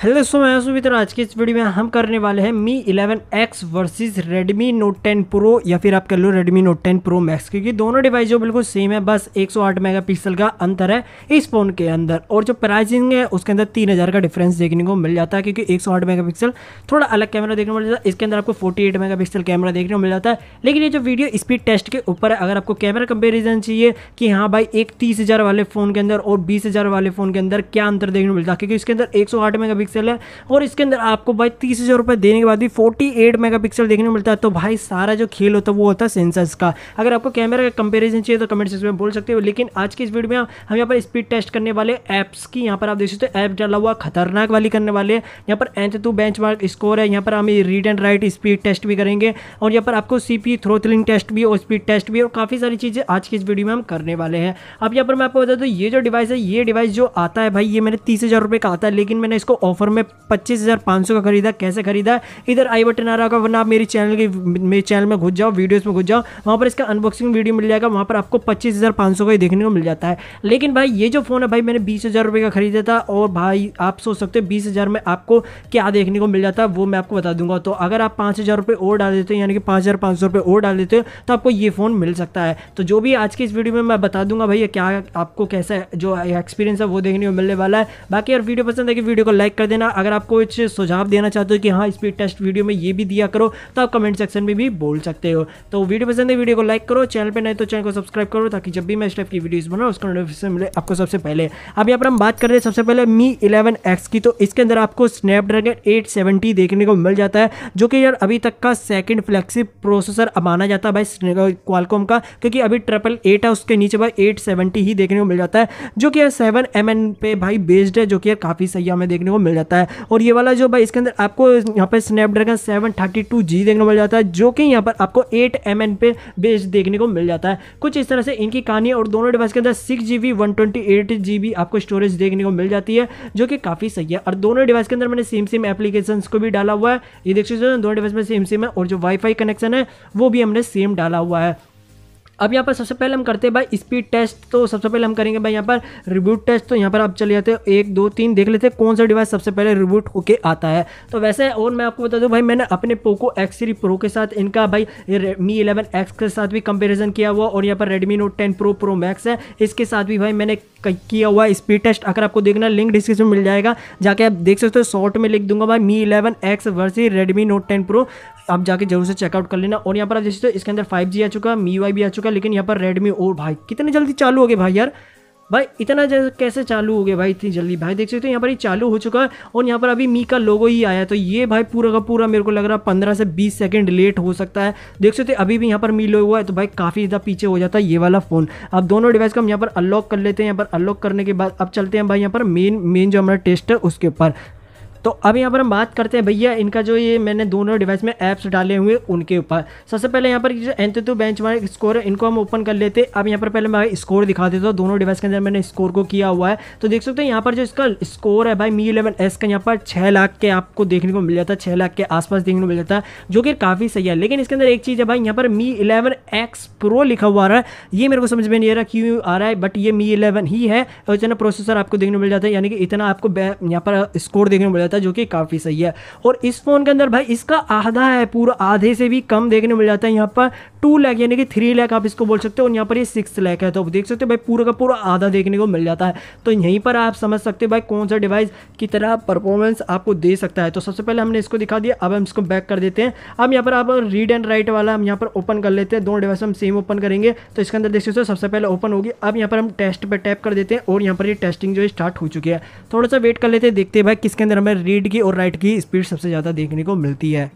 hello दोस्तों मैं मित्र आज के इस वीडियो में हम करने वाले हैं Mi 11X versus Redmi Note 10 Pro या फिर आप कह लो Redmi Note 10 Pro Max क्योंकि दोनों डिवाइस जो बिल्कुल सेम है बस 108 मेगापिक्सल का अंतर है इस फ़ोन के अंदर और जो प्राइसिंग है उसके अंदर 3000 का डिफरेंस देखने को मिल जाता है क्योंकि 108 मेगापिक्सल थोड़ा अलग कैमरा देखने को मिल जाता है इसके अंदर आपको फोर्टी मेगापिक्सल कैमरा देखने को मिल जाता है लेकिन ये जो वीडियो स्पीड टेस्ट के ऊपर है अगर आपको कैमरा कंपेरिजन चाहिए कि हाँ भाई एक तीस वाले फ़ोन के अंदर और बीस वाले फ़ोन के अंदर क्या अंतर देखने को मिलता है क्योंकि इसके अंदर एक सौ मेगापिक्सल है और इसके अंदर आपको भाई तीस हज़ार रुपये देने के बाद भी 48 मेगापिक्सल देखने को मिलता है तो भाई सारा जो खेल होता है वो होता है सेंसर्स का अगर आपको कैमरा का कंपेरिजन चाहिए तो कमेंट सेक्शन में बोल सकते हो लेकिन आज की इस वीडियो में हम यहाँ पर स्पीड टेस्ट करने वाले ऐप्स की यहाँ पर आप देख सकते हो ऐप डाला हुआ खतरनाक वाली करने वाले हैं यहाँ पर एंथ टू बेंच स्कोर है यहाँ पर हम read and write speed test भी करेंगे और यहाँ पर आपको सी पी थ्रोथलिंग टेस्ट भी और स्पीड टेस्ट भी और काफ़ी सारी चीज़ें आज की इस वीडियो में हम करने वाले हैं अब यहाँ पर मैं आपको बता दूँ ये जो डिवाइस है ये डिवाइस जो आता है भाई ये मैंने तीस हज़ार रुपये का आता है लेकिन मैंने इसको ऑफर में पच्चीस हज़ार पाँच सौ का खरीदा कैसे खरीदा इधर आई बटन आ रहा होगा वरना आप मेरी चैनल की मेरे चैनल में घुस जाओ वीडियोस में घुस जाओ वहाँ पर इसका अनबॉक्सिंग वीडियो मिल जाएगा वहाँ पर आपको पच्चीस हज़ार पाँच सौ का ही देखने को मिल जाता है लेकिन भाई ये जो फ़ोन है भाई मैंने बीस हज़ार रुपये का खरीदा था और भाई आप सोच सकते हो बीस हज़ार में आपको क्या देखने को मिल जाता है वो मैं आपको बता दूंगा तो अगर आप पाँच हज़ार रुपये और डाल देते हो यानी कि पाँच हज़ार पाँच सौ रुपये और डाल देते हो तो आपको ये फ़ोन मिल सकता है तो जो भी आज की इस वीडियो में मैं बता दूंगा भाई क्या आपको कैसा जो एक्सपीरियंस है वो देखने को मिलने वाला है बाकी यार वीडियो पसंद है कि वीडियो को लाइक कर देना अगर आप कुछ सुझाव देना चाहते हो कि हाँ स्पीड टेस्ट वीडियो में ये भी दिया करो तो आप कमेंट सेक्शन में भी बोल सकते हो तो वीडियो पसंद है वीडियो को लाइक करो चैनल पर नहीं तो चैनल को सब्सक्राइब करो ताकि जब भी मैं इस टाइप की वीडियोज़ बनाऊँ उसका नोटिफिकेशन मिले आपको सबसे पहले अब यहाँ पर हम बात कर रहे हैं सबसे पहले मी इलेवन की तो इसके अंदर आपको स्नैपड्रैगन एट देखने को मिल जाता है जो कि यार अभी तक का सेकेंड फ्लैक्सिप प्रोसेसर अब माना जाता है भाई क्वालकॉम का क्योंकि अभी ट्रिपल एट है उसके नीचे भाई एट सेवेंटी ही देखने को मिल जाता है जो कि यार सेवन एम पे भाई बेस्ड है जो कि यार काफ़ी सही हमें देखने को मिल मिल जाता है और ये वाला जो भाई इसके अंदर आपको यहाँ पर Snapdragon seven thirty two G देखने को मिल जाता है जो कि यहाँ पर आपको एट एम एन पे बेस देखने को मिल जाता है कुछ इस तरह से इनकी कहानी और दोनों डिवाइस के अंदर six G B one twenty eight G B आपको स्टोरेज देखने को मिल जाती है जो कि काफ़ी सही है और दोनों डिवाइस के अंदर मैंने सेम सेम एप्लीकेशन को भी डाला हुआ है ये देख सकते हो दोनों डिवाइस में सेम सेम है और जो वाईफाई कनेक्शन है वो भी हमने सेम डाला हुआ है अब यहाँ पर सबसे पहले हम करते हैं भाई स्पीड टेस्ट तो सबसे पहले हम करेंगे भाई यहाँ पर रिबूट टेस्ट तो यहाँ पर आप चले जाते हैं एक दो तीन देख लेते हैं कौन सा डिवाइस सबसे पहले रिबूट होके आता है तो वैसे और मैं आपको बता दूँ भाई मैंने अपने पोको एक्स सीरी प्रो के साथ इनका भाई मी इलेवन एक्स के साथ भी कंपेरिजन किया हुआ और यहाँ पर Redmi Note ten Pro Pro Max है इसके साथ भी भाई मैंने किया हुआ स्पीड टेस्ट अगर आपको देखना लिंक डिस्क्रिप्शन मिल जाएगा जाके आप देख सकते हो शॉर्ट में लिख दूंगा भाई Mi eleven X versus Redmi Note ten Pro आप जाके जरूर से चेकआउट कर लेना और यहाँ पर आप जैसे तो इसके अंदर फाइव जी आ चुका है मी भी आ चुका है लेकिन यहाँ पर रेडमी और भाई कितने जल्दी चालू हो गए भाई यार भाई इतना कैसे चालू हो गया भाई इतनी जल्दी भाई देख सकते हो यहाँ पर ये चालू हो चुका है और यहाँ पर अभी मी का लोगो ही आया तो ये भाई पूरा का पूरा मेरे को लग रहा है पंद्रह से बीस सेकंड लेट हो सकता है देख सकते हो अभी भी यहाँ पर मी लोगो है तो भाई काफ़ी ज़्यादा पीछे हो जाता है ये वाला फ़ोन अब दोनों डिवाइस को हम यहाँ पर अनलॉक कर लेते हैं यहाँ पर अनलॉक करने के बाद अब चलते हैं भाई यहाँ पर मेन मेन जो हमारा टेस्ट है उसके ऊपर तो अब यहाँ पर हम बात करते हैं भैया इनका जो ये मैंने दोनों डिवाइस में ऐप्स डाले हुए उनके ऊपर सबसे पहले यहाँ पर जो एंतु बेंच स्कोर है इनको हम ओपन कर लेते हैं अब यहाँ पर पहले मैं स्कोर दिखा देता हूँ दोनों डिवाइस के अंदर मैंने स्कोर को किया हुआ है तो देख सकते हैं यहाँ पर जो इसका स्कोर है भाई मी इलेवन एस का यहाँ पर छः लाख के आपको देखने को मिल जाता है छः लाख के आसपास देखने को मिल जाता है जो कि काफ़ी सही है लेकिन इसके अंदर एक चीज़ है भाई यहाँ पर मी इलेवन एक्स प्रो लिखा हुआ रहा है ये मेरे को समझ में नहीं आ रहा क्यों आ रहा है बट ये मी इलेवन ही है और इतना प्रोसेसर आपको देखने को मिल जाता है यानी कि इतना आपको यहाँ पर स्कोर देखने को मिल जाता है था जो कि काफ़ी सही है और इस फ़ोन के अंदर भाई इसका आधा है पूरा आधे से भी कम देखने मिल जाता है यहाँ पर टू लैक यानी कि थ्री लैक आप इसको बोल सकते हो और यहाँ पर ये सिक्स लैक है तो देख सकते हो भाई पूरा का पूरा आधा देखने को मिल जाता है तो यहीं पर आप समझ सकते हो भाई कौन सा डिवाइस की तरह परफॉर्मेंस आपको दे सकता है तो सबसे पहले हमने इसको दिखा दिया अब हम इसको बैक कर देते हैं अब यहाँ पर आप रीड एंड राइट वाला हम यहाँ पर ओपन कर लेते हैं दोनों डिवाइस हम सेम ओपन करेंगे तो इसके अंदर देख सकते हो सबसे पहले ओपन होगी अब यहाँ पर हम टेस्ट पर टैप कर देते हैं और यहाँ पर ये टेस्टिंग जो है स्टार्ट हो चुकी है थोड़ा सा वेट कर लेते हैं देखते हैं भाई किसके अंदर हमें रीड की और राइट की स्पीड सबसे ज़्यादा देखने को मिलती है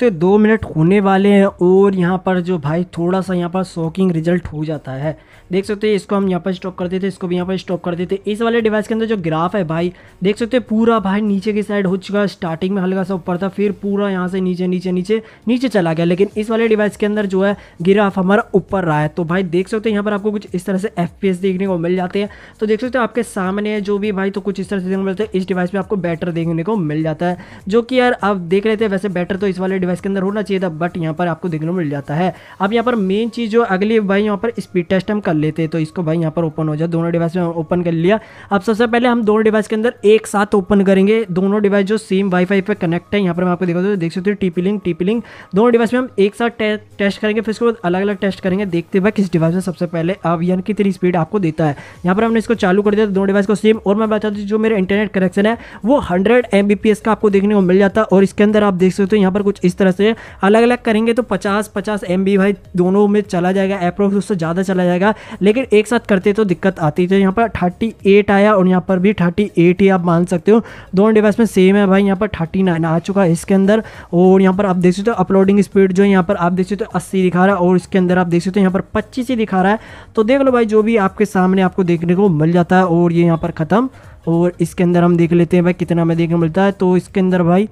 तो दो मिनट होने वाले हैं और यहाँ पर जो भाई थोड़ा सा यहाँ पर शॉकिंग रिजल्ट हो जाता है देख सकते हैं इसको हम यहाँ पर स्टॉप कर देते इसको भी यहाँ पर स्टॉप कर देते इस वाले डिवाइस के अंदर जो ग्राफ है भाई देख सकते हैं पूरा भाई नीचे की साइड हो चुका है स्टार्टिंग में हल्का सा ऊपर था फिर पूरा यहाँ से नीचे नीचे नीचे नीचे चला गया लेकिन इस वाले डिवाइस के अंदर जो है ग्राफ हमारा ऊपर रहा है तो भाई देख सकते हैं यहाँ पर आपको कुछ इस तरह से एफ देखने को मिल जाते हैं तो देख सकते हो आपके सामने जो भी भाई तो कुछ इस तरह से देखने को मिलता है इस डिवाइस पर आपको बैटर देखने को मिल जाता है जो कि यार आप देख रहे थे वैसे बैटर तो इस वाले डिवाइस के अंदर होना चाहिए था बट यहाँ पर आपको देखने को मिल जाता है अब यहाँ पर मेन चीज़ जो अगली भाई यहाँ पर स्पीड टेस्ट हम कर कर लेते तो इसको भाई यहाँ पर ओपन हो जाए दोनों डिवाइस में ओपन कर लिया अब सबसे पहले हम दोनों डिवाइस के अंदर एक साथ ओपन करेंगे दोनों डिवाइस जो सेम वाईफाई पे कनेक्ट है यहाँ पर मैं आपको देखा देख सकते हो टीपी लिंक टीपी लिंक दोनों डिवाइस में हम एक साथ टे, टेस्ट करेंगे फिर उसके बाद अलग अलग टेस्ट करेंगे देखते हुए किस डिवाइस में सबसे पहले अब यान कितनी स्पीड आपको देता है यहाँ पर हमने इसको चालू कर दिया दोनों डिवाइस को सेम और मैं बता दूँ जो मेरा इंटरनेट कनेक्शन है वो हंड्रेड एम का आपको देखने को मिल जाता है और इसके अंदर आप देख सकते हो यहाँ पर कुछ इस तरह से अलग अलग करेंगे तो पचास पचास एम भाई दोनों में चला जाएगा एप्रोक्स उससे ज़्यादा चला जाएगा लेकिन एक साथ करते तो दिक्कत आती थी यहाँ पर थर्टी एट आया और यहाँ पर भी थर्टी एट ही आप मान सकते हो दोनों डिवाइस में सेम है भाई यहाँ पर थर्टी नाइन आ चुका है इसके अंदर और यहाँ पर आप देख सकते हो अपलोडिंग स्पीड जो है यहाँ पर आप देख सकते हो अस्सी दिखा रहा है और इसके अंदर आप देख सकते हो यहाँ पर पच्चीस ही दिखा रहा है तो देख लो भाई जो भी आपके सामने आपको देखने को मिल जाता है और ये यहाँ पर ख़त्म और इसके अंदर हम देख लेते हैं भाई कितना हमें देखने मिलता है तो इसके अंदर भाई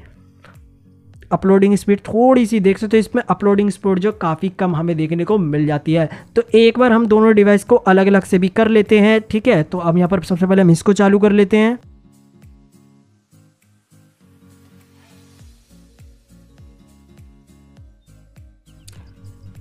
अपलोडिंग स्पीड थोड़ी सी देख सकते हो इसमें अपलोडिंग स्पीड जो काफ़ी कम हमें देखने को मिल जाती है तो एक बार हम दोनों डिवाइस को अलग अलग से भी कर लेते हैं ठीक है तो अब यहाँ पर सबसे पहले हम इसको चालू कर लेते हैं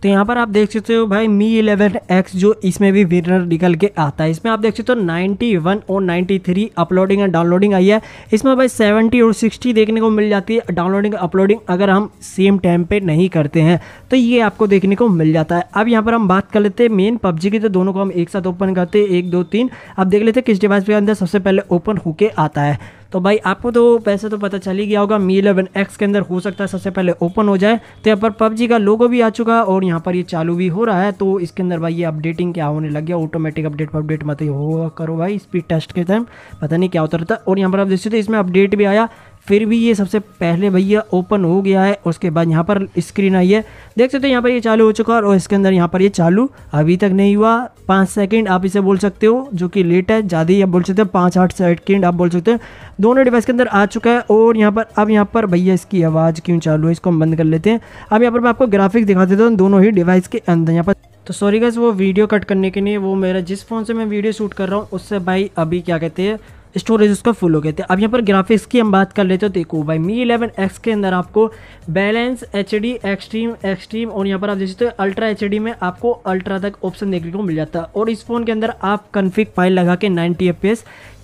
तो यहाँ पर आप देख सकते हो भाई मी इलेवन एक्स जो इसमें भी विनर निकल के आता है इसमें आप देख सकते हो नाइन्टी वन और ninety three uploading and downloading आई है इसमें भाई सेवेंटी और सिक्सटी देखने को मिल जाती है डाउनलोडिंग अपलोडिंग अगर हम सेम टाइम पर नहीं करते हैं तो ये आपको देखने को मिल जाता है अब यहाँ पर हम बात कर लेते हैं मेन पबजी की तो दोनों को हम एक साथ ओपन करते हैं एक दो तीन अब देख लेते हैं किस डिवाइस के अंदर सबसे पहले ओपन होके आता है तो भाई आपको तो पैसे तो पता चल ही गया होगा मी इलेवन एक्स के अंदर हो सकता है सबसे पहले ओपन हो जाए तो यहाँ पर पबजी का लोगो भी आ चुका है और यहाँ पर ये चालू भी हो रहा है तो इसके अंदर भाई ये अपडेटिंग क्या होने लग गया ऑटोमेटिक अपडेट अपडेट मत हो करो भाई स्पीड टेस्ट के टाइम पता नहीं क्या होता रहता और यहाँ पर आप देख सकते इसमें अपडेट भी आया फिर भी ये सबसे पहले भैया ओपन हो गया है उसके बाद यहाँ पर स्क्रीन आई है देख सकते हो यहाँ पर ये चालू हो चुका है और इसके अंदर यहाँ पर ये चालू अभी तक नहीं हुआ पाँच सेकंड आप इसे बोल सकते हो जो कि लेट है ज़्यादा ही आप बोल सकते हो पाँच आठ सेकंड आप बोल सकते हो दोनों डिवाइस के अंदर आ चुका है और यहाँ पर अब यहाँ पर भैया इसकी आवाज़ क्यों चालू है इसको हम बंद कर लेते हैं अब यहाँ पर मैं आपको ग्राफिक्स दिखा देता हूँ दोनों ही डिवाइस के अंदर यहाँ पर तो सॉरी गैस वो वीडियो कट करने के लिए वो मेरा जिस फ़ोन से मैं वीडियो शूट कर रहा हूँ उससे भाई अभी क्या कहते हैं स्टोरेज उसका फुल हो गया था अब यहाँ पर ग्राफिक्स की हम बात कर लेते हो तो देखो भाई मी इलेवन एक्स के अंदर आपको बैलेंस एच डी एक्सट्रीम एक्सट्रीम और यहाँ पर आप देख सकते हो अल्ट्रा एच डी में आपको अल्ट्रा तक ऑप्शन देखने को मिल जाता है और इस फोन के अंदर आप कन्फिक फाइल लगा के नाइनटी एफ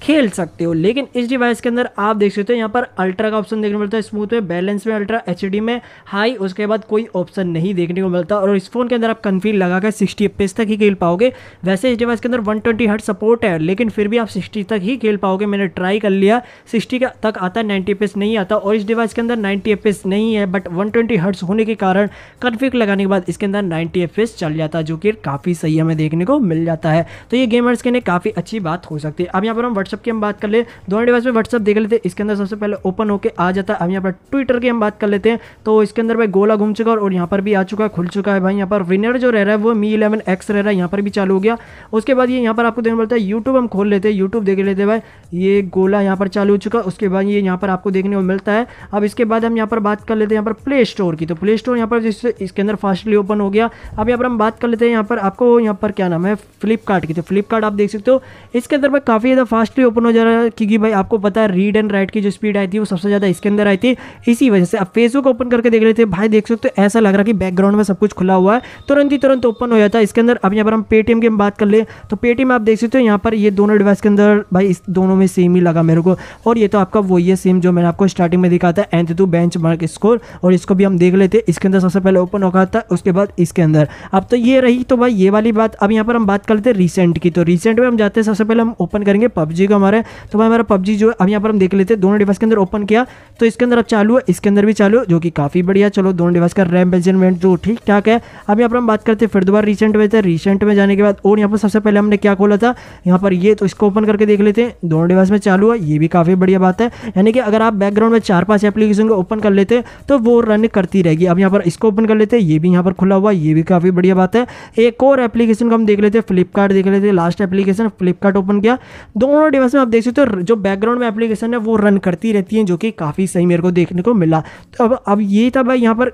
खेल सकते हो लेकिन इस डिवाइस के अंदर आप देख सकते हो यहाँ पर अल्ट्रा का ऑप्शन देखने को मिलता है स्मूथ में बैलेंस में अल्ट्रा एच में हाई उसके बाद कोई ऑप्शन नहीं देखने को मिलता और इस फोन के अंदर आप लगा लगाकर सिक्सटी एफ तक ही खेल पाओगे वैसे इस डिवाइस के अंदर वन ट्वेंटी हर्ट सपोर्ट है लेकिन फिर भी आप सिक्सटी तक ही खेल पाओगे मैंने ट्राई कर लिया सिक्सटी तक आता है नाइन्टी एफ नहीं आता और इस डिवाइस के अंदर नाइन्टी एफ नहीं है बट वन ट्वेंटी होने के कारण कन्फ्यूज लगाने के बाद इसके अंदर नाइन्टी एफ चल जाता है जो कि काफ़ी सही हमें देखने को मिल जाता है तो ये गेमर्स के लिए काफ़ी अच्छी बात हो सकती है अब यहाँ पर हम व्हाट्सअप की हम बात कर ले दोनों डिवाइस में व्हाट्सअप देख लेते इसके अंदर सबसे पहले ओपन होकर आ जाता है अब यहाँ पर ट्विटर की हम बात कर लेते हैं तो इसके अंदर भाई गोला घूम चुका और यहाँ पर भी आ चुका है खुल चुका है भाई यहाँ पर विनर जो रह रहा है वो मी इलेवन एक्स रह रहा है यहाँ पर भी चालू हो गया उसके बाद ये यहाँ पर आपको देखने मिलता है यूट्यूब हम खोल लेते हैं यूट्यूब देख लेते भाई ये गोला यहाँ पर चालू हो चुका है उसके बाद ये यहाँ पर आपको देखने को मिलता है अब इसके बाद हम यहाँ पर बात कर लेते हैं यहाँ पर प्ले स्टोर की तो प्ले स्टोर यहाँ पर जिससे इसके अंदर फास्टली ओपन हो गया अब यहाँ पर हम बात कर लेते हैं यहाँ पर आपको यहाँ पर क्या नाम है फ्लिपकार्ट की तो फ्लिपकार्ट आप देख सकते हो इसके अंदर पर काफ़ी ज़्यादा फास्ट डिस्प्ले ओपन हो जा रहा है क्योंकि भाई आपको पता है रीड एंड राइट की जो स्पीड आई थी वो सबसे ज़्यादा इसके अंदर आई थी इसी वजह से आप फेसबुक ओपन करके देख रहे थे भाई देख सकते हो ऐसा लग रहा है कि बैकग्राउंड में सब कुछ खुला हुआ है तुरंत ही तुरंत ओपन हो जाता है इसके अंदर अब यहाँ पर हम पेटीएम की बात कर ले तो पेटीएम आप देख सकते हो यहाँ पर ये दोनों डिवाइस के अंदर भाई इस दोनों में सेम ही लगा मेरे को और ये तो आपका वही है सेम जो मैंने आपको स्टार्टिंग में दिखा था AnTuTu benchmark score और इसको भी हम देख लेते इसके अंदर सबसे पहले ओपन होगा था उसके बाद इसके अंदर अब तो ये रही तो भाई ये वाली बात अब यहाँ पर हम बात कर लेते हैं रिसेंट की तो रिसेंट में हम जाते हैं सबसे पहले हम ओपन करेंगे पबजी पबजी का हमारा है तो भाई हमारा पबजी जो है अब यहाँ पर हम देख लेते हैं दोनों डिवाइस के अंदर ओपन किया तो इसके अंदर अब चालू है इसके अंदर भी चालू जो कि काफ़ी बढ़िया चलो दोनों डिवाइस का रैम मेजरमेंट जो ठीक ठाक है अब यहाँ पर हम बात करते हैं फिर दोबारा रिसेंट में थे रिसेंट में जाने के बाद और यहाँ पर सबसे पहले हमने क्या खोला था यहाँ पर ये तो इसको ओपन करके देख लेते हैं दोनों डिवाइस में चालू है ये भी काफ़ी बढ़िया बात है यानी कि अगर आप बैकग्राउंड में चार पाँच एप्लीकेशन को ओपन कर लेते तो वो रन करती रहेगी अब यहाँ पर इसको ओपन कर लेते हैं ये भी यहाँ पर खुला हुआ ये भी काफ़ी बढ़िया बात है एक और एप्लीकेशन को हम देख लेते हैं फ्लिपकार्ट देख लेते हैं लास्ट एप्लीकेशन फ्लिपकार्ट ओपन किया दोनों छोटी बस में आप देख सकते हो जो बैकग्राउंड में एप्लीकेशन है वो रन करती रहती है जो कि काफ़ी सही मेरे को देखने को मिला तो अब अब ये था भाई यहाँ पर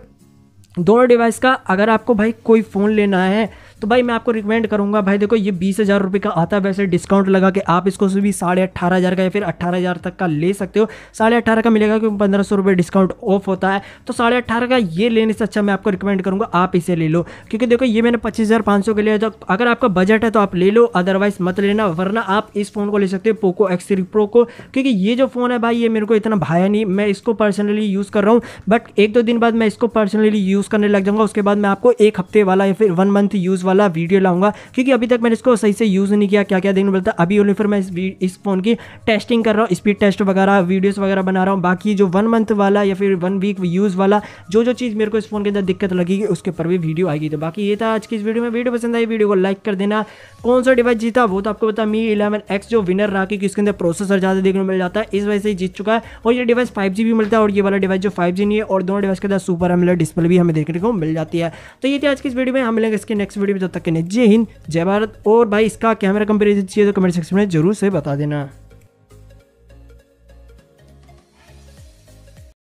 दोनों डिवाइस का अगर आपको भाई कोई फ़ोन लेना है तो भाई मैं आपको रिकमेंड करूँगा भाई देखो ये बीस हज़ार रुपये का आता है वैसे डिस्काउंट लगा के आप इसको भी साढ़े अट्ठारह हज़ार का या फिर अट्ठारह हज़ार तक का ले सकते हो साढ़े अट्ठारह का मिलेगा क्योंकि पंद्रह सौ रुपये डिस्काउंट ऑफ होता है तो साढ़े अट्ठारह का ये लेने से अच्छा मैं आपको रिकमेंड करूँगा आप इसे ले लो क्योंकि देखो ये मैंने पच्चीस हज़ार पाँच सौ के लिए तो अगर आपका बजट है तो आप ले लो अदरवाइज मत लेना वरना आप इस फ़ोन को ले सकते हो पोको एक्स थ्री प्रो को क्योंकि ये जो फ़ोन है भाई ये मेरे को इतना भाया नहीं मैं इसको पर्सनली यूज़ कर रहा हूँ बट एक दो दिन बाद मैं इसको पर्सनली यूज़ करने लग जाऊँगा उसके बाद मैं आपको एक हफ्ते वाला या फिर वन मंथ यूज़ वाला वाला वीडियो लाऊंगा क्योंकि अभी तक मैंने इसको सही से यूज़ नहीं किया क्या क्या देखने मिलता अभी ओनली फिर मैं इस, फ़ोन की टेस्टिंग कर रहा हूँ स्पीड टेस्ट वगैरह वीडियोज़ वगैरह बना रहा हूँ बाकी जो वन मंथ वाला या फिर वन वीक यूज़ वाला जो जो चीज़ मेरे को इस फ़ोन के अंदर दिक्कत लगेगी उसके ऊपर भी वीडियो आएगी तो बाकी ये था आज की इस वीडियो में वीडियो पसंद आई वीडियो को लाइक कर देना कौन सा डिवाइस जीता वो तो आपको पता मी इलेवन एक्स जो विनर रहा क्योंकि इसके अंदर प्रोसेसर ज़्यादा देखने मिल जाता है इस वजह से ही जीत चुका है और ये डिवाइस फाइव भी मिलता है और ये वाला डिवाइस जो फाइव नहीं है और दोनों डिवाइस के अंदर सुपर एमलेट डिस्प्ले भी हमें देखने को मिल जाती है तो ये थी आज की इस वीडियो में हम मिलेंगे इसके नेक्स्ट वीडियो वीडियो में जब तक के लिए जय हिंद जय भारत और भाई इसका कैमरा कंपेरिजन चाहिए तो कमेंट सेक्शन में जरूर से बता देना